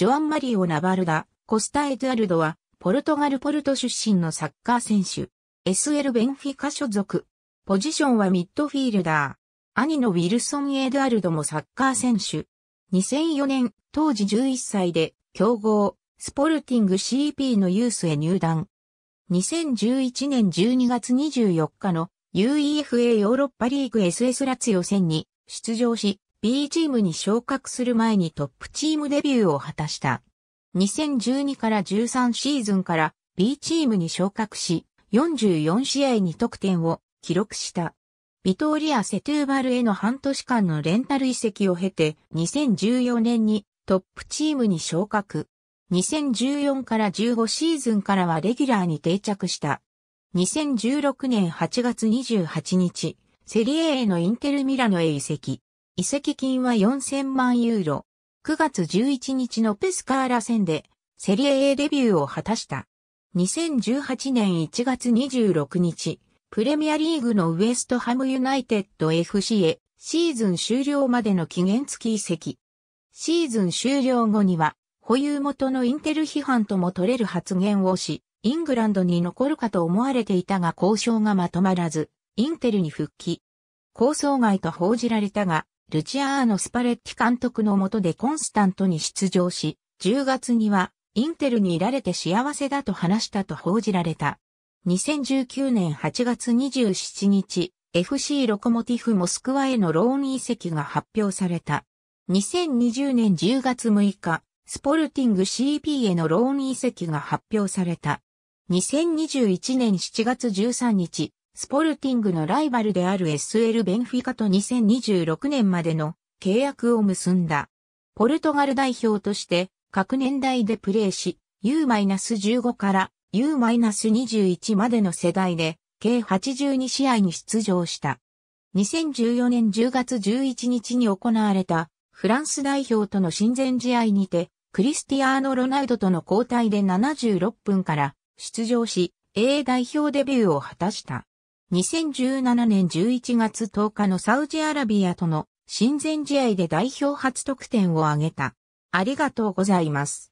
ジョアン・マリオ・ナバルダ、コスタ・エドゥアルドは、ポルトガル・ポルト出身のサッカー選手。SL ベンフィカ所属。ポジションはミッドフィールダー。兄のウィルソン・エドゥアルドもサッカー選手。2004年、当時11歳で、強豪、スポルティング CP のユースへ入団。2011年12月24日の UEFA ヨーロッパリーグ SS ラツ予選戦に出場し、B チームに昇格する前にトップチームデビューを果たした。2012から13シーズンから B チームに昇格し、44試合に得点を記録した。ビトーリア・セトゥーバルへの半年間のレンタル移籍を経て、2014年にトップチームに昇格。2014から15シーズンからはレギュラーに定着した。2016年8月28日、セリエへのインテルミラノへ移籍。移籍金は4000万ユーロ。9月11日のペスカーラ戦で、セリエ A デビューを果たした。2018年1月26日、プレミアリーグのウエストハムユナイテッド FC へ、シーズン終了までの期限付き移籍。シーズン終了後には、保有元のインテル批判とも取れる発言をし、イングランドに残るかと思われていたが交渉がまとまらず、インテルに復帰。構想外と報じられたが、ルチアーノ・スパレッティ監督の下でコンスタントに出場し、10月にはインテルにいられて幸せだと話したと報じられた。2019年8月27日、FC ロコモティフモスクワへのローン移籍が発表された。2020年10月6日、スポルティング CP へのローン移籍が発表された。2021年7月13日、スポルティングのライバルである SL ベンフィカと2026年までの契約を結んだ。ポルトガル代表として各年代でプレーし、U-15 から U-21 までの世代で計82試合に出場した。2014年10月11日に行われたフランス代表との親善試合にて、クリスティアーノ・ロナウドとの交代で76分から出場し、A 代表デビューを果たした。2017年11月10日のサウジアラビアとの親善試合で代表初得点を挙げた。ありがとうございます。